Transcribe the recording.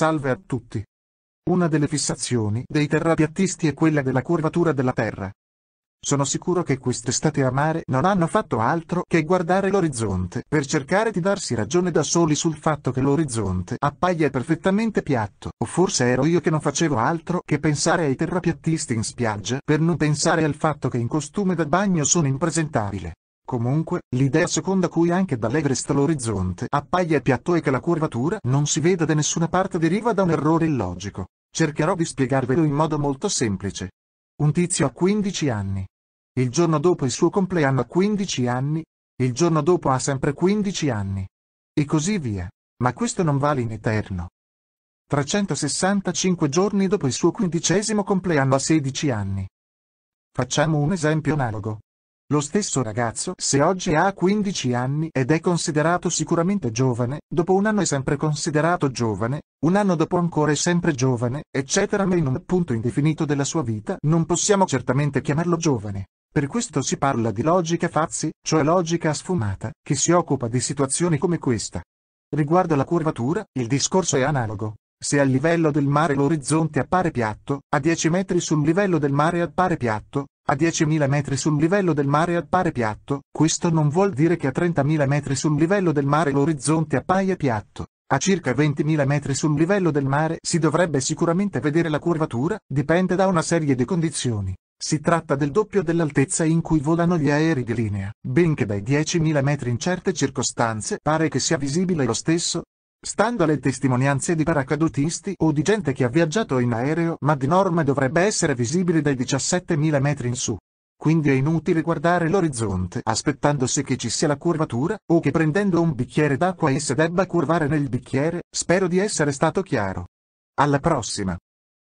Salve a tutti! Una delle fissazioni dei terrapiattisti è quella della curvatura della Terra. Sono sicuro che quest'estate a mare non hanno fatto altro che guardare l'orizzonte per cercare di darsi ragione da soli sul fatto che l'orizzonte appaia perfettamente piatto, o forse ero io che non facevo altro che pensare ai terrapiattisti in spiaggia per non pensare al fatto che in costume da bagno sono impresentabile. Comunque, l'idea seconda cui anche dall'Everest l'orizzonte appaia piatto e che la curvatura non si veda da nessuna parte deriva da un errore illogico. Cercherò di spiegarvelo in modo molto semplice. Un tizio ha 15 anni. Il giorno dopo il suo compleanno ha 15 anni. Il giorno dopo ha sempre 15 anni. E così via. Ma questo non vale in eterno. 365 giorni dopo il suo quindicesimo compleanno ha 16 anni. Facciamo un esempio analogo. Lo stesso ragazzo, se oggi ha 15 anni ed è considerato sicuramente giovane, dopo un anno è sempre considerato giovane, un anno dopo ancora è sempre giovane, eccetera ma in un punto indefinito della sua vita non possiamo certamente chiamarlo giovane. Per questo si parla di logica fazzi, cioè logica sfumata, che si occupa di situazioni come questa. Riguardo la curvatura, il discorso è analogo. Se al livello del mare l'orizzonte appare piatto, a 10 metri sul livello del mare appare piatto, a 10.000 metri sul livello del mare appare piatto, questo non vuol dire che a 30.000 metri sul livello del mare l'orizzonte appaia piatto. A circa 20.000 metri sul livello del mare si dovrebbe sicuramente vedere la curvatura, dipende da una serie di condizioni. Si tratta del doppio dell'altezza in cui volano gli aerei di linea, benché dai 10.000 metri in certe circostanze pare che sia visibile lo stesso, Stando alle testimonianze di paracadutisti o di gente che ha viaggiato in aereo ma di norma dovrebbe essere visibile dai 17.000 metri in su. Quindi è inutile guardare l'orizzonte aspettandosi che ci sia la curvatura, o che prendendo un bicchiere d'acqua essa debba curvare nel bicchiere, spero di essere stato chiaro. Alla prossima!